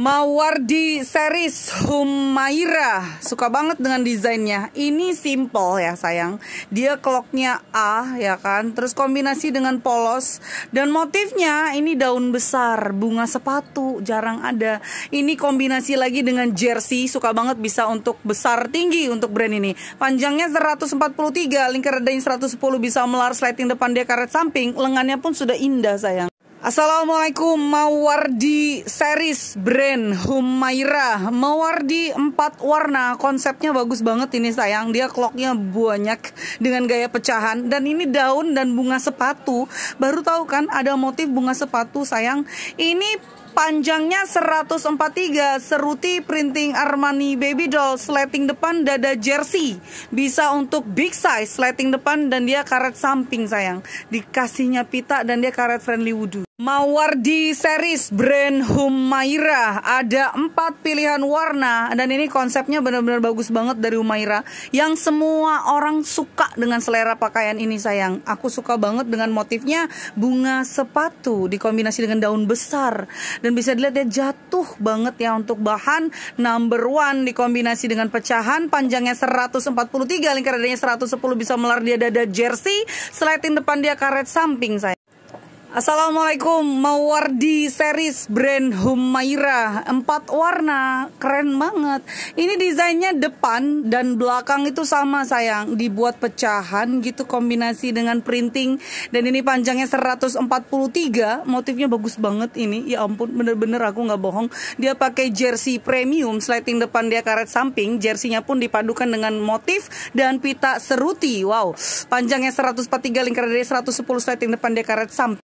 Mawardi series Humaira Suka banget dengan desainnya Ini simple ya sayang Dia clocknya A ya kan Terus kombinasi dengan polos Dan motifnya ini daun besar Bunga sepatu jarang ada Ini kombinasi lagi dengan jersey Suka banget bisa untuk besar tinggi Untuk brand ini Panjangnya 143 Lingkar dadanya 110 Bisa melar sliding depan dia karet samping Lengannya pun sudah indah sayang Assalamualaikum Mawardi series brand Humaira Mawardi Empat warna konsepnya bagus banget ini sayang dia clocknya banyak dengan gaya pecahan dan ini daun dan bunga sepatu baru tahu kan ada motif bunga sepatu sayang ini Panjangnya 143, seruti printing Armani baby doll, sleting depan dada jersey. Bisa untuk big size, sleting depan dan dia karet samping sayang. Dikasihnya pita dan dia karet friendly wudu. di series brand Humaira ada empat pilihan warna dan ini konsepnya benar-benar bagus banget dari Humaira yang semua orang suka dengan selera pakaian ini sayang aku suka banget dengan motifnya bunga sepatu dikombinasi dengan daun besar dan bisa dilihat dia jatuh banget ya untuk bahan number one dikombinasi dengan pecahan panjangnya 143 lingkar dadanya 110 bisa melar dia dada jersey selatin depan dia karet samping saya Assalamualaikum Mawardi series brand Humaira Empat warna Keren banget Ini desainnya depan dan belakang itu sama sayang Dibuat pecahan gitu kombinasi dengan printing Dan ini panjangnya 143 Motifnya bagus banget ini Ya ampun bener-bener aku gak bohong Dia pakai jersey premium Sliding depan dia karet samping jerseynya pun dipadukan dengan motif dan pita seruti Wow Panjangnya 143 lingkar dari 110 sliding depan dia karet samping